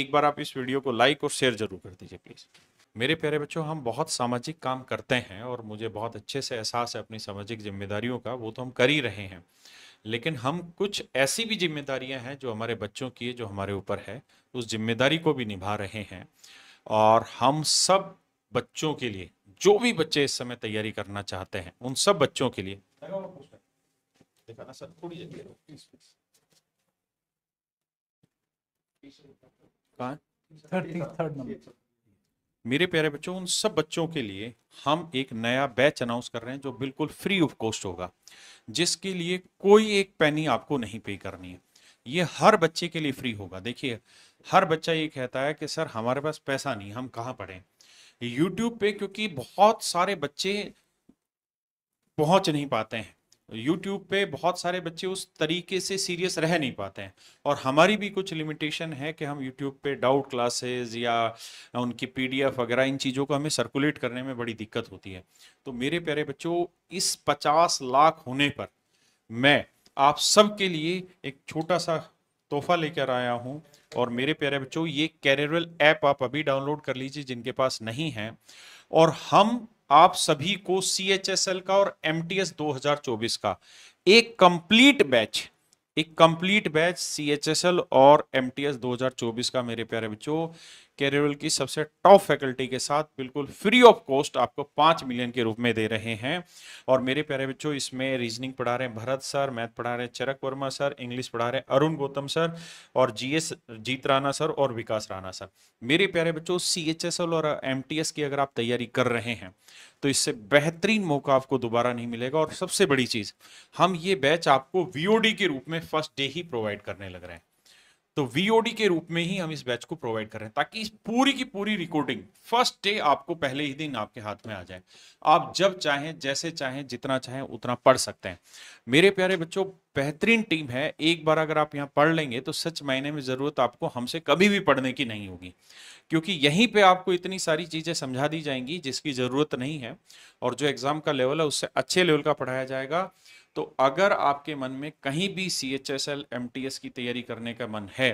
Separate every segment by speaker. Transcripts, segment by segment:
Speaker 1: एक बार आप इस वीडियो को लाइक और शेयर जरूर कर दीजिए प्लीज़ मेरे प्यारे बच्चों हम बहुत सामाजिक काम करते हैं और मुझे बहुत अच्छे से एहसास है अपनी सामाजिक जिम्मेदारियों का वो तो हम कर ही रहे हैं लेकिन हम कुछ ऐसी भी जिम्मेदारियां हैं जो हमारे बच्चों की जो हमारे ऊपर है उस जिम्मेदारी को भी निभा रहे हैं और हम सब बच्चों के लिए जो भी बच्चे इस समय तैयारी करना चाहते हैं उन सब बच्चों के लिए दिखाना सर थोड़ी जल्दी मेरे प्यारे बच्चों उन सब बच्चों के लिए हम एक नया बैच अनाउंस कर रहे हैं जो बिल्कुल फ्री ऑफ कॉस्ट होगा जिसके लिए कोई एक पैनी आपको नहीं पे करनी है ये हर बच्चे के लिए फ्री होगा देखिए हर बच्चा ये कहता है कि सर हमारे पास पैसा नहीं हम कहाँ पढ़ें यूट्यूब पे क्योंकि बहुत सारे बच्चे पहुंच नहीं पाते हैं यूट्यूब पे बहुत सारे बच्चे उस तरीके से सीरियस रह नहीं पाते हैं और हमारी भी कुछ लिमिटेशन है कि हम यूट्यूब पे डाउट क्लासेस या उनकी पीडीएफ वगैरह इन चीज़ों को हमें सर्कुलेट करने में बड़ी दिक्कत होती है तो मेरे प्यारे बच्चों इस पचास लाख होने पर मैं आप सब के लिए एक छोटा सा तोहफा लेकर आया हूँ और मेरे प्यारे बच्चों ये कैरेवल ऐप आप अभी डाउनलोड कर लीजिए जिनके पास नहीं है और हम आप सभी को सी एच एस एल का और एम टी एस दो हजार चौबीस का एक कंप्लीट बैच एक complete batch C H S L और एम टी एस दो हजार चौबीस का मेरे प्यारे बच्चों कैरियल की सबसे टॉप फैकल्टी के साथ बिल्कुल फ्री ऑफ कॉस्ट आपको पाँच मिलियन के रूप में दे रहे हैं और मेरे प्यारे बच्चों इसमें रीजनिंग पढ़ा रहे हैं भरत सर मैथ पढ़ा रहे हैं चरक वर्मा सर इंग्लिश पढ़ा रहे हैं अरुण गौतम सर और जीएस जीत राणा सर और विकास राणा सर मेरे प्यारे बच्चों सी और एम की अगर आप तैयारी कर रहे हैं तो इससे बेहतरीन मौका आपको दोबारा नहीं मिलेगा और सबसे बड़ी चीज़ हम ये बैच आपको वी के रूप में फर्स्ट डे ही प्रोवाइड करने लग रहे हैं तो वीओडी के रूप में ही हम इस बैच को प्रोवाइड कर रहे हैं ताकि इस पूरी की पूरी रिकॉर्डिंग फर्स्ट डे आपको पहले ही दिन आपके हाथ में आ जाए आप जब चाहें जैसे चाहें जितना चाहें उतना पढ़ सकते हैं मेरे प्यारे बच्चों बेहतरीन टीम है एक बार अगर आप यहाँ पढ़ लेंगे तो सच मायने में ज़रूरत आपको हमसे कभी भी पढ़ने की नहीं होगी क्योंकि यहीं पर आपको इतनी सारी चीज़ें समझा दी जाएंगी जिसकी ज़रूरत नहीं है और जो एग्ज़ाम का लेवल है उससे अच्छे लेवल का पढ़ाया जाएगा तो अगर आपके मन में कहीं भी C H S L M T S की तैयारी करने का मन है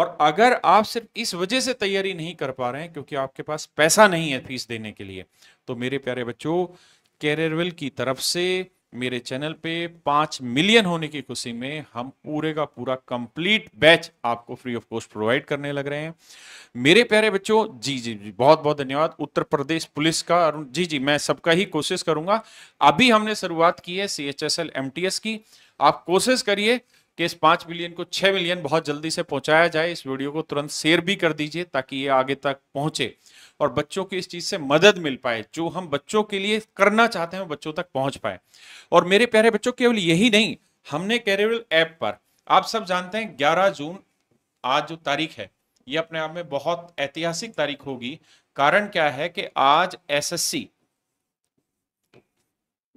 Speaker 1: और अगर आप सिर्फ इस वजह से तैयारी नहीं कर पा रहे हैं क्योंकि आपके पास पैसा नहीं है फीस देने के लिए तो मेरे प्यारे बच्चों कैरियरवेल की तरफ से मेरे चैनल पे पांच मिलियन होने की खुशी में हम पूरे का पूरा कंप्लीट बैच आपको फ्री ऑफ कॉस्ट प्रोवाइड करने लग रहे हैं मेरे प्यारे बच्चों जी जी जी बहुत बहुत धन्यवाद उत्तर प्रदेश पुलिस का अरुण जी जी मैं सबका ही कोशिश करूंगा अभी हमने शुरुआत की है C H S L M T S की आप कोशिश करिए कि इस पांच मिलियन को छह मिलियन बहुत जल्दी से पहुंचाया जाए इस वीडियो को तुरंत शेयर भी कर दीजिए ताकि ये आगे तक पहुंचे और बच्चों की इस चीज़ से मदद मिल पाए जो हम बच्चों के लिए करना चाहते हैं बच्चों तक पहुंच पाए और मेरे प्यारे बच्चों केवल यही नहीं हमने कैरेवल ऐप पर आप सब जानते हैं ग्यारह जून आज जो तारीख है ये अपने आप में बहुत ऐतिहासिक तारीख होगी कारण क्या है कि आज एसएससी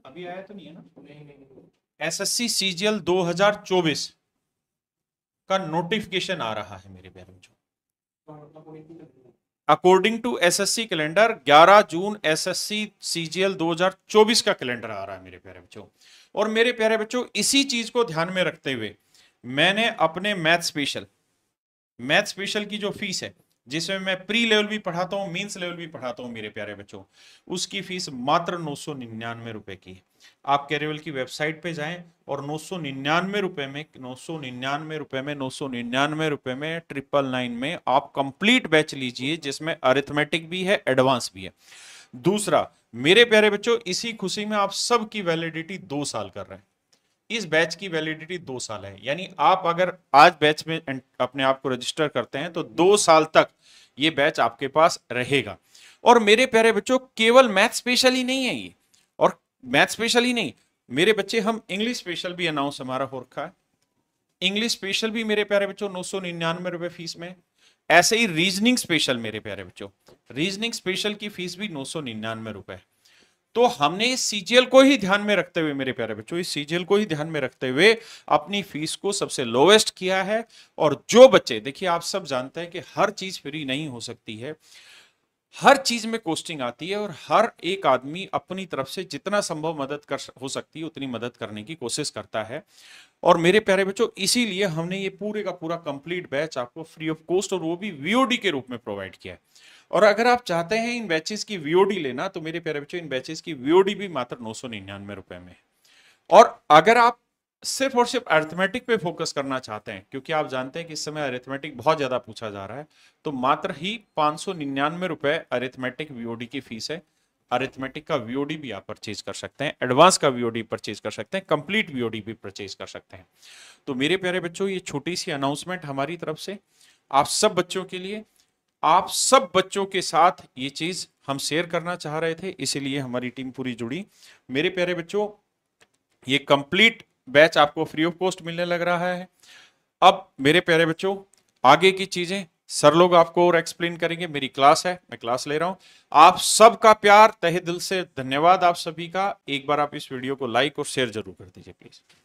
Speaker 1: अभी आया तो नहीं है ना नहीं नहीं एसएससी सीजीएल 2024 का नोटिफिकेशन आ रहा है मेरे प्यारे बच्चों तो अकॉर्डिंग टू एसएससी कैलेंडर 11 जून एसएससी सीजीएल 2024 का कैलेंडर आ रहा है मेरे प्यारे बच्चों और मेरे प्यारे बच्चों इसी चीज को ध्यान में रखते हुए मैंने अपने मैथ स्पेशल मैथ स्पेशल की जो फीस है जिसमें मैं प्री लेवल भी पढ़ाता हूँ मीन्स लेवल भी पढ़ाता हूँ मेरे प्यारे बच्चों उसकी फीस मात्र नौ सौ निन्यानवे रुपए की है आप कैरेवल की वेबसाइट पे जाएं और नौ सौ निन्यानवे रुपए में नौ सौ निन्यानवे रुपए में नौ सौ निन्यानवे रुपए में ट्रिपल नाइन में आप कंप्लीट बैच लीजिए जिसमें अरिथमेटिक भी है एडवांस भी है दूसरा मेरे प्यारे बच्चों इसी खुशी में आप सबकी वैलिडिटी दो साल कर रहे हैं इस बैच की वैलिडिटी दो साल है यानी आप अगर आज बैच में अपने आप को रजिस्टर करते हैं तो दो साल तक ये बैच आपके पास रहेगा और मेरे प्यारे बच्चों केवल मैथ स्पेशल ही नहीं है ये और मैथ स्पेशल ही नहीं मेरे बच्चे हम इंग्लिश स्पेशल भी अनाउंस हमारा हो रखा है इंग्लिश स्पेशल भी मेरे प्यारे बच्चों नौ सौ निन्यानवे रुपए फीस में ऐसे ही रीजनिंग स्पेशल मेरे प्यारे बच्चों रीजनिंग स्पेशल की फीस भी नौ सौ निन्यानवे रुपए है तो हमने इस सीजीएल को ही ध्यान में रखते हुए मेरे प्यारे बच्चों इस सीजीएल को ही ध्यान में रखते हुए अपनी फीस को सबसे लोवेस्ट किया है और जो बच्चे देखिए आप सब जानते हैं कि हर चीज फ्री नहीं हो सकती है हर चीज में कोस्टिंग आती है और हर एक आदमी अपनी तरफ से जितना संभव मदद कर हो सकती है उतनी मदद करने की कोशिश करता है और मेरे प्यारे बच्चों इसीलिए हमने ये पूरे का पूरा कंप्लीट बैच आपको फ्री ऑफ कॉस्ट और वो भी वीओडी के रूप में प्रोवाइड किया है और अगर आप चाहते हैं इन बैचेस की वीओडी लेना तो मेरे प्यारे बच्चों इन बैचेस की वीओडी भी मात्र नौ सौ निन्यानवे रुपए में और अगर आप सिर्फ और सिर्फ अर्थमेटिक पे फोकस करना चाहते हैं क्योंकि आप जानते हैं कि इस समय अरिथमेटिक बहुत ज़्यादा पूछा जा रहा है तो मात्र ही पांच सौ निन्यानवे वीओडी की फीस है अरिथमेटिक का वीओडी भी आप परचेज कर सकते हैं एडवांस का वीओडी परचेज कर सकते हैं कंप्लीट वीओडी भी परचेज कर सकते हैं तो मेरे प्यारे बच्चों ये छोटी सी अनाउंसमेंट हमारी तरफ से आप सब बच्चों के लिए आप सब बच्चों के साथ ये चीज़ हम शेयर करना चाह रहे थे इसीलिए हमारी टीम पूरी जुड़ी मेरे प्यारे बच्चों ये कंप्लीट बैच आपको फ्री ऑफ कॉस्ट मिलने लग रहा है अब मेरे प्यारे बच्चों आगे की चीजें सर लोग आपको और एक्सप्लेन करेंगे मेरी क्लास है मैं क्लास ले रहा हूं आप सबका प्यार तहे दिल से धन्यवाद आप सभी का एक बार आप इस वीडियो को लाइक और शेयर जरूर कर दीजिए प्लीज